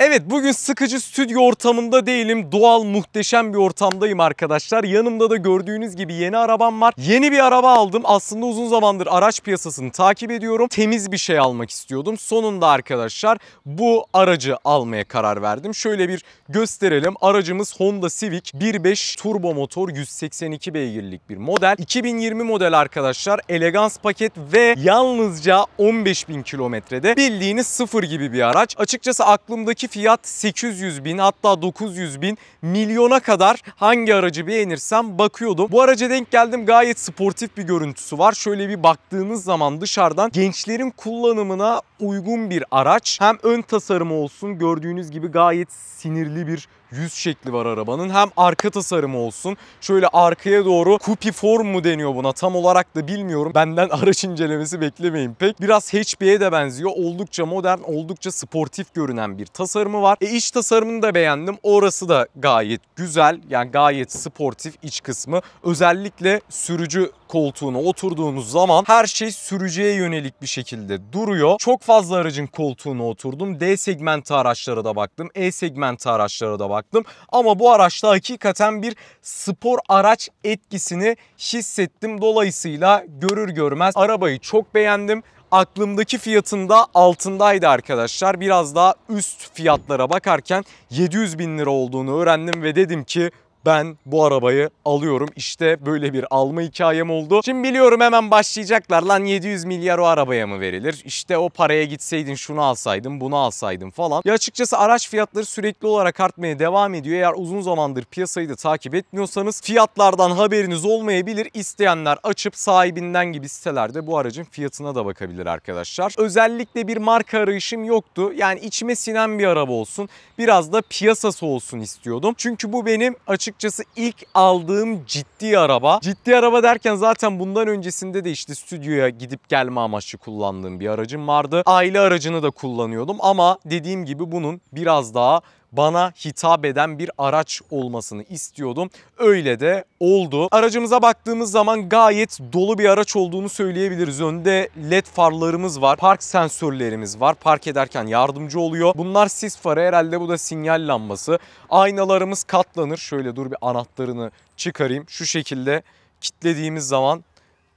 Evet bugün sıkıcı stüdyo ortamında değilim. Doğal muhteşem bir ortamdayım arkadaşlar. Yanımda da gördüğünüz gibi yeni arabam var. Yeni bir araba aldım. Aslında uzun zamandır araç piyasasını takip ediyorum. Temiz bir şey almak istiyordum. Sonunda arkadaşlar bu aracı almaya karar verdim. Şöyle bir gösterelim. Aracımız Honda Civic 1.5 turbo motor 182 beygirlik bir model. 2020 model arkadaşlar. Elegans paket ve yalnızca 15.000 kilometrede bildiğiniz sıfır gibi bir araç. Açıkçası aklımdaki fiyat 800 bin hatta 900 bin milyona kadar hangi aracı beğenirsem bakıyordum. Bu araca denk geldim gayet sportif bir görüntüsü var. Şöyle bir baktığınız zaman dışarıdan gençlerin kullanımına uygun bir araç. Hem ön tasarımı olsun gördüğünüz gibi gayet sinirli bir yüz şekli var arabanın. Hem arka tasarımı olsun. Şöyle arkaya doğru kupi form mu deniyor buna tam olarak da bilmiyorum. Benden araç incelemesi beklemeyin pek. Biraz hatchback'e de benziyor. Oldukça modern, oldukça sportif görünen bir tasarımı var. E iç tasarımını da beğendim. Orası da gayet güzel. Yani gayet sportif iç kısmı. Özellikle sürücü koltuğuna oturduğunuz zaman her şey sürücüye yönelik bir şekilde duruyor. Çok fazla aracın koltuğuna oturdum. D segment araçlara da baktım. E segment araçlara da baktım. Ama bu araçta hakikaten bir spor araç etkisini hissettim. Dolayısıyla görür görmez arabayı çok beğendim aklımdaki fiyatında altındaydı arkadaşlar. Biraz daha üst fiyatlara bakarken 700 bin lira olduğunu öğrendim ve dedim ki ben bu arabayı alıyorum. İşte böyle bir alma hikayem oldu. Şimdi biliyorum hemen başlayacaklar. Lan 700 milyar o arabaya mı verilir? İşte o paraya gitseydin şunu alsaydın bunu alsaydın falan. Ya açıkçası araç fiyatları sürekli olarak artmaya devam ediyor. Eğer uzun zamandır piyasayı da takip etmiyorsanız fiyatlardan haberiniz olmayabilir. İsteyenler açıp sahibinden gibi sitelerde bu aracın fiyatına da bakabilir arkadaşlar. Özellikle bir marka arayışım yoktu. Yani içime sinen bir araba olsun. Biraz da piyasası olsun istiyordum. Çünkü bu benim açık açıkçası ilk aldığım ciddi araba. Ciddi araba derken zaten bundan öncesinde de işte stüdyoya gidip gelme amaçlı kullandığım bir aracım vardı. Aile aracını da kullanıyordum ama dediğim gibi bunun biraz daha bana hitap eden bir araç olmasını istiyordum. Öyle de oldu. Aracımıza baktığımız zaman gayet dolu bir araç olduğunu söyleyebiliriz. Önde led farlarımız var. Park sensörlerimiz var. Park ederken yardımcı oluyor. Bunlar sis farı herhalde bu da sinyal lambası. Aynalarımız katlanır. Şöyle dur bir anahtarını çıkarayım. Şu şekilde kitlediğimiz zaman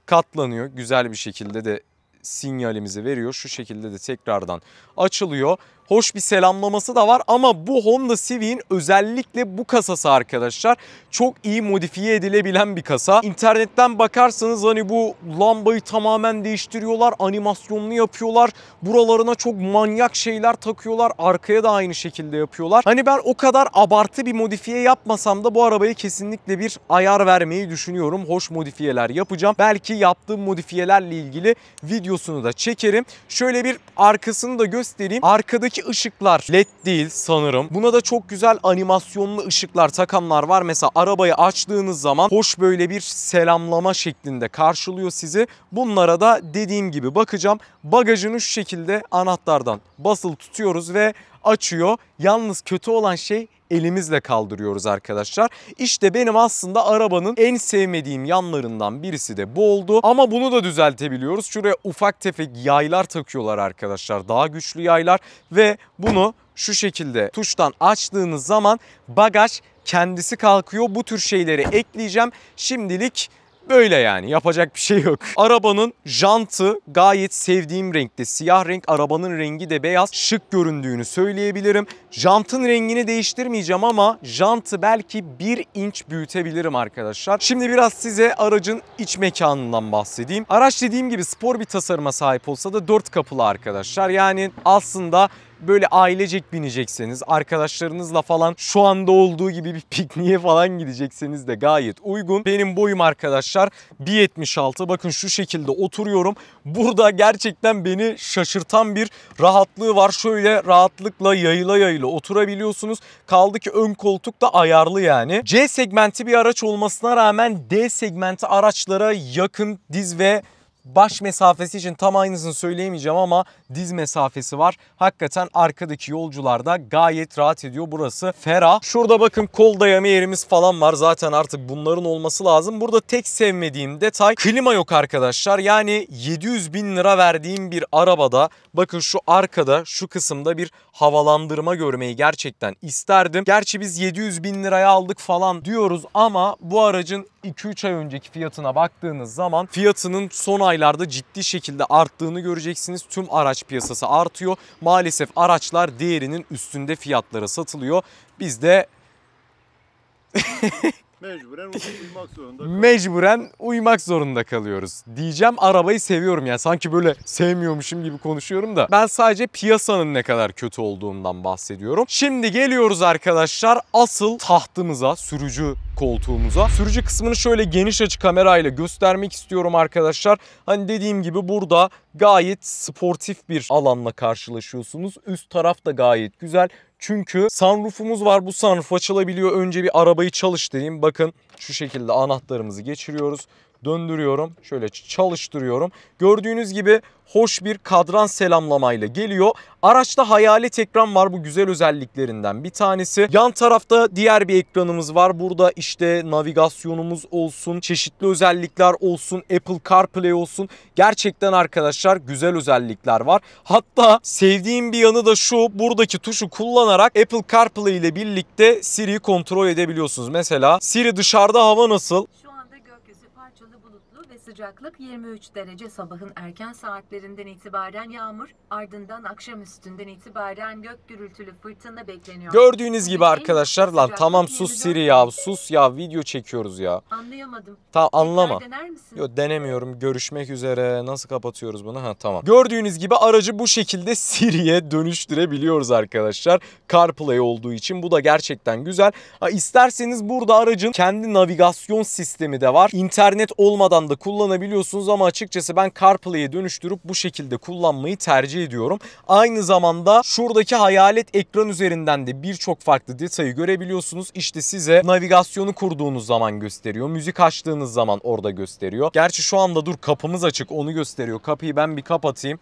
katlanıyor. Güzel bir şekilde de sinyalimizi veriyor. Şu şekilde de tekrardan açılıyor hoş bir selamlaması da var ama bu Honda Civic'in özellikle bu kasası arkadaşlar çok iyi modifiye edilebilen bir kasa. İnternetten bakarsanız hani bu lambayı tamamen değiştiriyorlar, animasyonlu yapıyorlar. Buralarına çok manyak şeyler takıyorlar. Arkaya da aynı şekilde yapıyorlar. Hani ben o kadar abartı bir modifiye yapmasam da bu arabayı kesinlikle bir ayar vermeyi düşünüyorum. Hoş modifiyeler yapacağım. Belki yaptığım modifiyelerle ilgili videosunu da çekerim. Şöyle bir arkasını da göstereyim. arkada. Buradaki ışıklar led değil sanırım. Buna da çok güzel animasyonlu ışıklar takanlar var. Mesela arabayı açtığınız zaman hoş böyle bir selamlama şeklinde karşılıyor sizi. Bunlara da dediğim gibi bakacağım bagajını şu şekilde anahtardan basılı tutuyoruz ve açıyor. Yalnız kötü olan şey elimizle kaldırıyoruz arkadaşlar. İşte benim aslında arabanın en sevmediğim yanlarından birisi de bu oldu. Ama bunu da düzeltebiliyoruz. Şuraya ufak tefek yaylar takıyorlar arkadaşlar. Daha güçlü yaylar ve bunu şu şekilde tuştan açtığınız zaman bagaj kendisi kalkıyor. Bu tür şeyleri ekleyeceğim. Şimdilik Böyle yani yapacak bir şey yok. Arabanın jantı gayet sevdiğim renkte. Siyah renk arabanın rengi de beyaz. Şık göründüğünü söyleyebilirim. Jantın rengini değiştirmeyeceğim ama jantı belki bir inç büyütebilirim arkadaşlar. Şimdi biraz size aracın iç mekanından bahsedeyim. Araç dediğim gibi spor bir tasarıma sahip olsa da dört kapılı arkadaşlar. Yani aslında böyle ailecek binecekseniz arkadaşlarınızla falan şu anda olduğu gibi bir pikniğe falan gidecekseniz de gayet uygun. Benim boyum arkadaşlar 1.76 bakın şu şekilde oturuyorum. Burada gerçekten beni şaşırtan bir rahatlığı var. Şöyle rahatlıkla yayıla yayıla oturabiliyorsunuz. Kaldı ki ön koltuk da ayarlı yani. C segmenti bir araç olmasına rağmen D segmenti araçlara yakın diz ve baş mesafesi için tam aynısını söyleyemeyeceğim ama diz mesafesi var. Hakikaten arkadaki yolcular da gayet rahat ediyor. Burası ferah. Şurada bakın kol dayama yerimiz falan var. Zaten artık bunların olması lazım. Burada tek sevmediğim detay klima yok arkadaşlar. Yani 700 bin lira verdiğim bir arabada bakın şu arkada şu kısımda bir havalandırma görmeyi gerçekten isterdim. Gerçi biz 700 bin liraya aldık falan diyoruz ama bu aracın 2-3 ay önceki fiyatına baktığınız zaman fiyatının son ay aylarda ciddi şekilde arttığını göreceksiniz. Tüm araç piyasası artıyor. Maalesef araçlar değerinin üstünde fiyatlara satılıyor. Biz de Mecburen uyumak zorunda kalıyoruz. Mecburen uymak zorunda kalıyoruz. Diyeceğim arabayı seviyorum yani sanki böyle sevmiyormuşum gibi konuşuyorum da. Ben sadece piyasanın ne kadar kötü olduğundan bahsediyorum. Şimdi geliyoruz arkadaşlar asıl tahtımıza, sürücü koltuğumuza. Sürücü kısmını şöyle geniş açı kamerayla göstermek istiyorum arkadaşlar. Hani dediğim gibi burada gayet sportif bir alanla karşılaşıyorsunuz. Üst taraf da gayet güzel. Çünkü sunroofumuz var. Bu sunroof açılabiliyor. Önce bir arabayı çalıştırayım. Bakın şu şekilde anahtarımızı geçiriyoruz döndürüyorum. Şöyle çalıştırıyorum. Gördüğünüz gibi hoş bir kadran selamlamayla geliyor. Araçta hayalet ekran var bu güzel özelliklerinden bir tanesi. Yan tarafta diğer bir ekranımız var. Burada işte navigasyonumuz olsun, çeşitli özellikler olsun, Apple CarPlay olsun. Gerçekten arkadaşlar güzel özellikler var. Hatta sevdiğim bir yanı da şu buradaki tuşu kullanarak Apple CarPlay ile birlikte Siri'yi kontrol edebiliyorsunuz. Mesela Siri dışarıda hava nasıl? sıcaklık 23 derece sabahın erken saatlerinden itibaren yağmur, ardından akşam üstünden itibaren gök gürültülü fırtına bekleniyor. Gördüğünüz gibi arkadaşlar lan tamam sus Siri ya sus ya video çekiyoruz ya. Anlayamadım. Tamam anlama. dener misin? Yo denemiyorum görüşmek üzere nasıl kapatıyoruz bunu ha tamam. Gördüğünüz gibi aracı bu şekilde Siri'ye dönüştürebiliyoruz arkadaşlar. CarPlay olduğu için bu da gerçekten güzel. Ha, isterseniz burada aracın kendi navigasyon sistemi de var. İnternet olmadan da kullan kullanabiliyorsunuz ama açıkçası ben CarPlay'e dönüştürüp bu şekilde kullanmayı tercih ediyorum. Aynı zamanda şuradaki hayalet ekran üzerinden de birçok farklı detayı görebiliyorsunuz. İşte size navigasyonu kurduğunuz zaman gösteriyor. Müzik açtığınız zaman orada gösteriyor. Gerçi şu anda dur kapımız açık onu gösteriyor. Kapıyı ben bir kapatayım.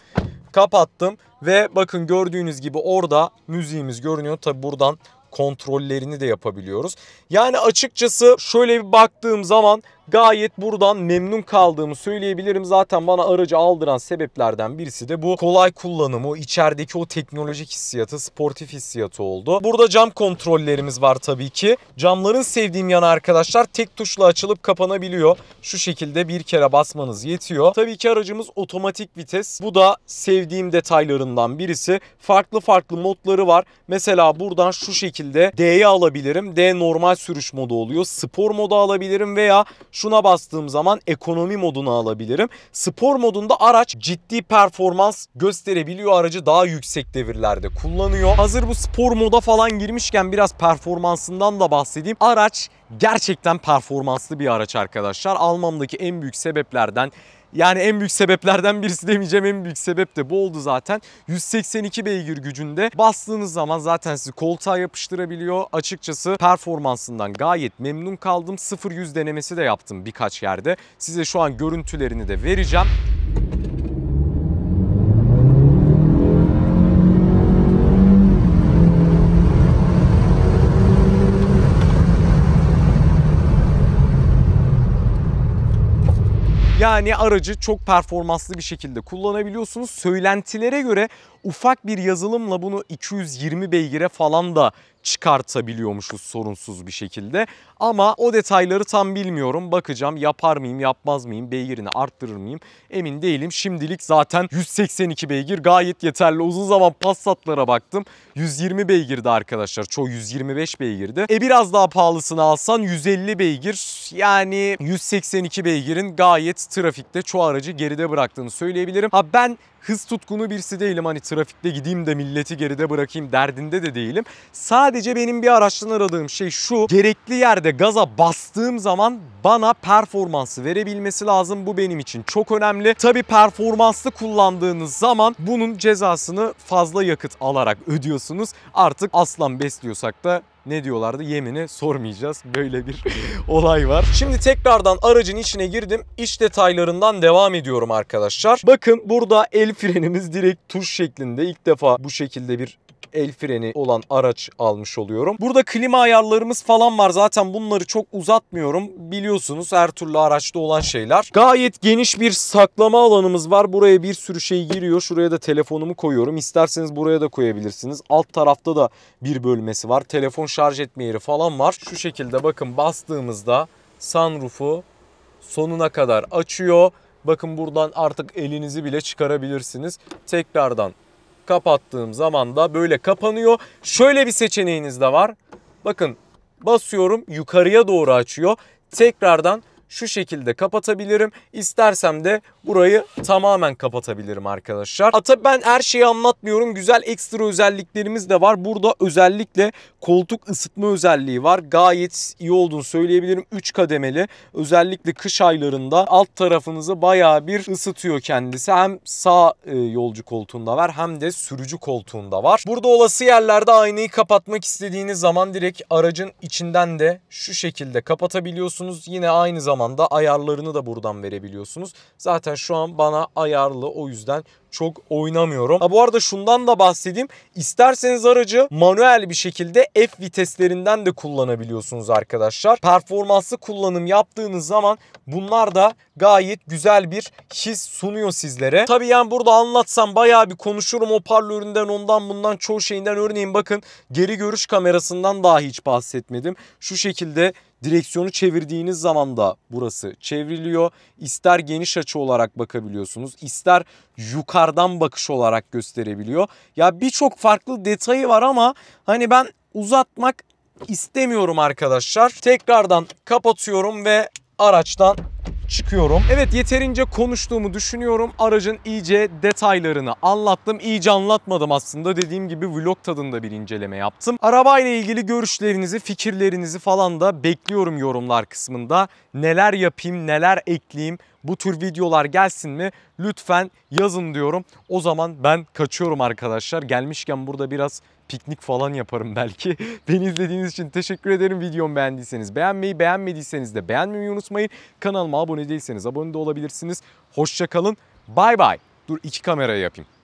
Kapattım ve bakın gördüğünüz gibi orada müziğimiz görünüyor. Tabi buradan kontrollerini de yapabiliyoruz. Yani açıkçası şöyle bir baktığım zaman gayet buradan memnun kaldığımı söyleyebilirim. Zaten bana aracı aldıran sebeplerden birisi de bu kolay kullanımı, içerideki o teknolojik hissiyatı, sportif hissiyatı oldu. Burada cam kontrollerimiz var tabii ki. Camların sevdiğim yanı arkadaşlar tek tuşla açılıp kapanabiliyor. Şu şekilde bir kere basmanız yetiyor. Tabii ki aracımız otomatik vites. Bu da sevdiğim detaylarından birisi. Farklı farklı modları var. Mesela buradan şu şekilde D'ye alabilirim. D normal sürüş modu oluyor. Spor modu alabilirim veya Şuna bastığım zaman ekonomi moduna alabilirim. Spor modunda araç ciddi performans gösterebiliyor. Aracı daha yüksek devirlerde kullanıyor. Hazır bu spor moda falan girmişken biraz performansından da bahsedeyim. Araç gerçekten performanslı bir araç arkadaşlar. Almamdaki en büyük sebeplerden yani en büyük sebeplerden birisi demeyeceğim en büyük sebep de bu oldu zaten. 182 beygir gücünde bastığınız zaman zaten sizi koltuğa yapıştırabiliyor. Açıkçası performansından gayet memnun kaldım. 0-100 denemesi de yaptım birkaç yerde. Size şu an görüntülerini de vereceğim. Yani aracı çok performanslı bir şekilde kullanabiliyorsunuz. Söylentilere göre ufak bir yazılımla bunu 220 beygire falan da çıkartabiliyormuşuz sorunsuz bir şekilde. Ama o detayları tam bilmiyorum. Bakacağım yapar mıyım yapmaz mıyım beygirini arttırır mıyım emin değilim. Şimdilik zaten 182 beygir gayet yeterli. Uzun zaman Passat'lara baktım. 120 beygirdi arkadaşlar. Çoğu 125 beygirdi. E biraz daha pahalısını alsan 150 beygir yani 182 beygirin gayet trafikte çoğu aracı geride bıraktığını söyleyebilirim. Ha ben hız tutkunu birisi değilim. Hani trafikte gideyim de milleti geride bırakayım derdinde de değilim. Sadece Sadece benim bir araçtan aradığım şey şu. Gerekli yerde gaza bastığım zaman bana performansı verebilmesi lazım. Bu benim için çok önemli. Tabi performanslı kullandığınız zaman bunun cezasını fazla yakıt alarak ödüyorsunuz. Artık aslan besliyorsak da ne diyorlardı yemini sormayacağız. Böyle bir olay var. Şimdi tekrardan aracın içine girdim. İç detaylarından devam ediyorum arkadaşlar. Bakın burada el frenimiz direkt tuş şeklinde. İlk defa bu şekilde bir el freni olan araç almış oluyorum. Burada klima ayarlarımız falan var. Zaten bunları çok uzatmıyorum. Biliyorsunuz her türlü araçta olan şeyler. Gayet geniş bir saklama alanımız var. Buraya bir sürü şey giriyor. Şuraya da telefonumu koyuyorum. İsterseniz buraya da koyabilirsiniz. Alt tarafta da bir bölmesi var. Telefon şarj etme yeri falan var. Şu şekilde bakın bastığımızda sunroof'u sonuna kadar açıyor. Bakın buradan artık elinizi bile çıkarabilirsiniz. Tekrardan kapattığım zaman da böyle kapanıyor. Şöyle bir seçeneğiniz de var. Bakın basıyorum yukarıya doğru açıyor. Tekrardan şu şekilde kapatabilirim. İstersem de burayı tamamen kapatabilirim arkadaşlar. Tabi ben her şeyi anlatmıyorum. Güzel ekstra özelliklerimiz de var. Burada özellikle koltuk ısıtma özelliği var. Gayet iyi olduğunu söyleyebilirim. 3 kademeli. Özellikle kış aylarında alt tarafınızı baya bir ısıtıyor kendisi. Hem sağ e, yolcu koltuğunda var hem de sürücü koltuğunda var. Burada olası yerlerde aynayı kapatmak istediğiniz zaman direkt aracın içinden de şu şekilde kapatabiliyorsunuz. Yine aynı zamanda zamanda ayarlarını da buradan verebiliyorsunuz. Zaten şu an bana ayarlı o yüzden çok oynamıyorum. Ha bu arada şundan da bahsedeyim. İsterseniz aracı manuel bir şekilde F viteslerinden de kullanabiliyorsunuz arkadaşlar. Performanslı kullanım yaptığınız zaman bunlar da gayet güzel bir his sunuyor sizlere. Tabii yani burada anlatsam bayağı bir konuşurum hoparlöründen ondan bundan çoğu şeyinden örneğin bakın geri görüş kamerasından daha hiç bahsetmedim. Şu şekilde Direksiyonu çevirdiğiniz zaman da burası çevriliyor. İster geniş açı olarak bakabiliyorsunuz, ister yukarı yukarıdan bakış olarak gösterebiliyor. Ya birçok farklı detayı var ama hani ben uzatmak istemiyorum arkadaşlar. Tekrardan kapatıyorum ve araçtan çıkıyorum. Evet yeterince konuştuğumu düşünüyorum. Aracın iyice detaylarını anlattım. İyice anlatmadım aslında. Dediğim gibi vlog tadında bir inceleme yaptım. Arabayla ilgili görüşlerinizi, fikirlerinizi falan da bekliyorum yorumlar kısmında. Neler yapayım, neler ekleyeyim bu tür videolar gelsin mi? Lütfen yazın diyorum. O zaman ben kaçıyorum arkadaşlar. Gelmişken burada biraz piknik falan yaparım belki. Beni izlediğiniz için teşekkür ederim. Videomu beğendiyseniz beğenmeyi, beğenmediyseniz de beğenmeyi unutmayın. Kanalıma abone değilseniz abone de olabilirsiniz. Hoşçakalın. Bay bay. Dur iki kamerayı yapayım.